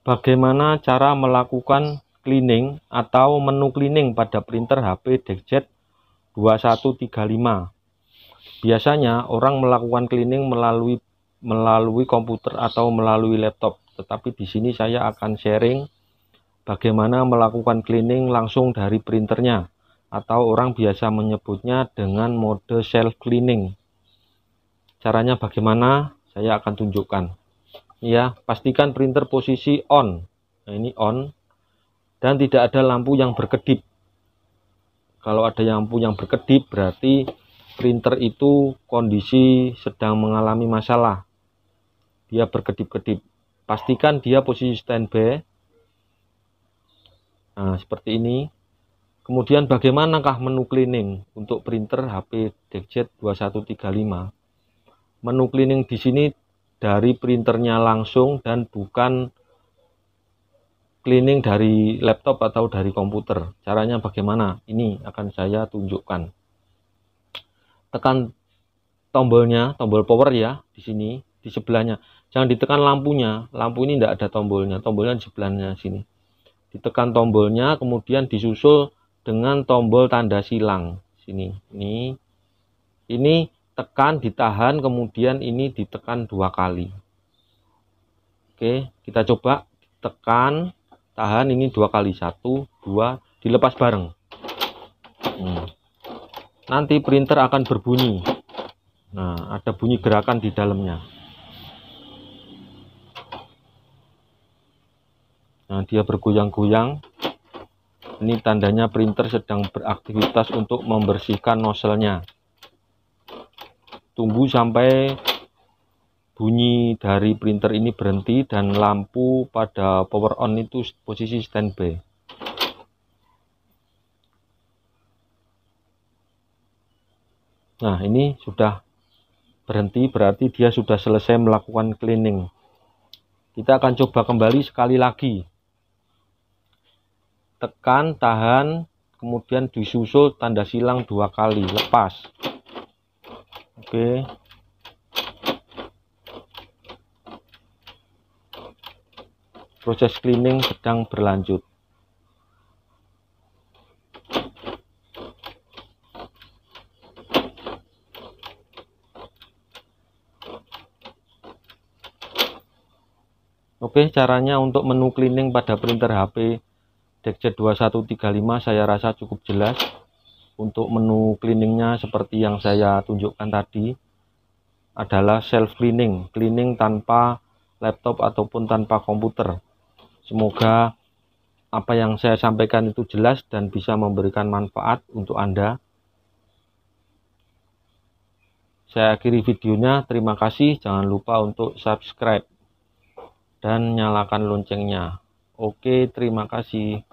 Bagaimana cara melakukan cleaning atau menu cleaning pada printer HP DeskJet 2135? Biasanya orang melakukan cleaning melalui melalui komputer atau melalui laptop, tetapi di sini saya akan sharing bagaimana melakukan cleaning langsung dari printernya atau orang biasa menyebutnya dengan mode self cleaning. Caranya bagaimana? Saya akan tunjukkan ya pastikan printer posisi on nah, ini on dan tidak ada lampu yang berkedip kalau ada lampu yang berkedip berarti printer itu kondisi sedang mengalami masalah dia berkedip-kedip pastikan dia posisi standby nah seperti ini kemudian bagaimanakah menu cleaning untuk printer HP Dexjet 2135 menu cleaning di sini dari printernya langsung dan bukan cleaning dari laptop atau dari komputer. Caranya bagaimana? Ini akan saya tunjukkan. Tekan tombolnya, tombol power ya di sini, di sebelahnya. Jangan ditekan lampunya. Lampu ini tidak ada tombolnya. Tombolnya di sebelahnya sini. Ditekan tombolnya kemudian disusul dengan tombol tanda silang sini. Ini ini tekan, ditahan, kemudian ini ditekan dua kali. Oke, kita coba tekan, tahan ini dua kali satu, dua, dilepas bareng. Hmm. Nanti printer akan berbunyi. Nah, ada bunyi gerakan di dalamnya. Nah, dia bergoyang-goyang. Ini tandanya printer sedang beraktivitas untuk membersihkan nozzle-nya. Tunggu sampai bunyi dari printer ini berhenti dan lampu pada power on itu posisi standby. Nah, ini sudah berhenti berarti dia sudah selesai melakukan cleaning. Kita akan coba kembali sekali lagi. Tekan, tahan, kemudian disusul tanda silang dua kali, lepas. Oke. Proses cleaning sedang berlanjut. Oke, caranya untuk menu cleaning pada printer HP DeckZ2135 saya rasa cukup jelas untuk menu cleaningnya seperti yang saya tunjukkan tadi adalah self cleaning cleaning tanpa laptop ataupun tanpa komputer semoga apa yang saya sampaikan itu jelas dan bisa memberikan manfaat untuk Anda saya akhiri videonya terima kasih jangan lupa untuk subscribe dan nyalakan loncengnya oke terima kasih